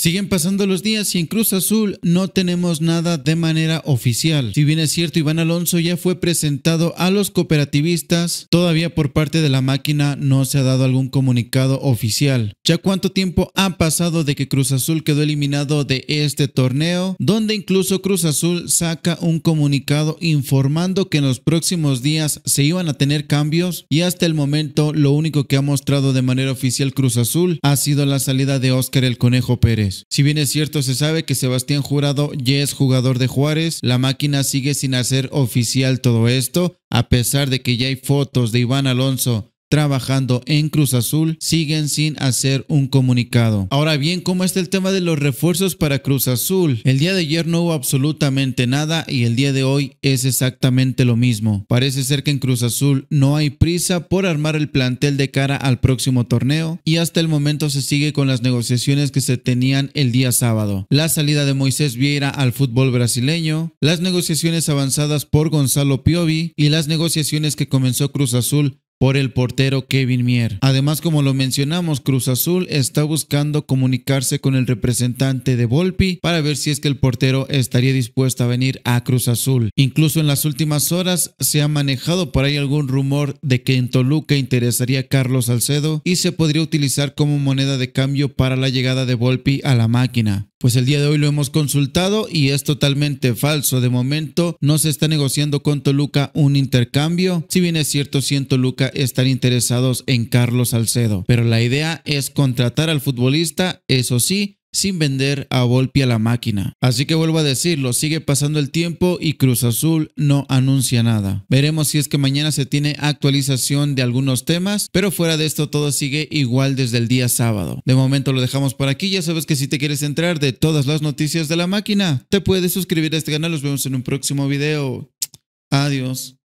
Siguen pasando los días y en Cruz Azul no tenemos nada de manera oficial. Si bien es cierto, Iván Alonso ya fue presentado a los cooperativistas, todavía por parte de la máquina no se ha dado algún comunicado oficial. ¿Ya cuánto tiempo ha pasado de que Cruz Azul quedó eliminado de este torneo? Donde incluso Cruz Azul saca un comunicado informando que en los próximos días se iban a tener cambios y hasta el momento lo único que ha mostrado de manera oficial Cruz Azul ha sido la salida de Oscar el Conejo Pérez. Si bien es cierto, se sabe que Sebastián Jurado ya es jugador de Juárez, la máquina sigue sin hacer oficial todo esto, a pesar de que ya hay fotos de Iván Alonso trabajando en Cruz Azul siguen sin hacer un comunicado. Ahora bien, ¿cómo está el tema de los refuerzos para Cruz Azul? El día de ayer no hubo absolutamente nada y el día de hoy es exactamente lo mismo. Parece ser que en Cruz Azul no hay prisa por armar el plantel de cara al próximo torneo y hasta el momento se sigue con las negociaciones que se tenían el día sábado. La salida de Moisés Vieira al fútbol brasileño, las negociaciones avanzadas por Gonzalo Piovi y las negociaciones que comenzó Cruz Azul por el portero Kevin Mier. Además, como lo mencionamos, Cruz Azul está buscando comunicarse con el representante de Volpi para ver si es que el portero estaría dispuesto a venir a Cruz Azul. Incluso en las últimas horas se ha manejado por ahí algún rumor de que en Toluca interesaría a Carlos Salcedo y se podría utilizar como moneda de cambio para la llegada de Volpi a la máquina. Pues el día de hoy lo hemos consultado y es totalmente falso. De momento no se está negociando con Toluca un intercambio. Si bien es cierto, si en Toluca están interesados en Carlos Salcedo. Pero la idea es contratar al futbolista, eso sí, sin vender a Volpi a la máquina. Así que vuelvo a decirlo, sigue pasando el tiempo y Cruz Azul no anuncia nada. Veremos si es que mañana se tiene actualización de algunos temas, pero fuera de esto todo sigue igual desde el día sábado. De momento lo dejamos por aquí, ya sabes que si te quieres entrar de todas las noticias de la máquina, te puedes suscribir a este canal, nos vemos en un próximo video. Adiós.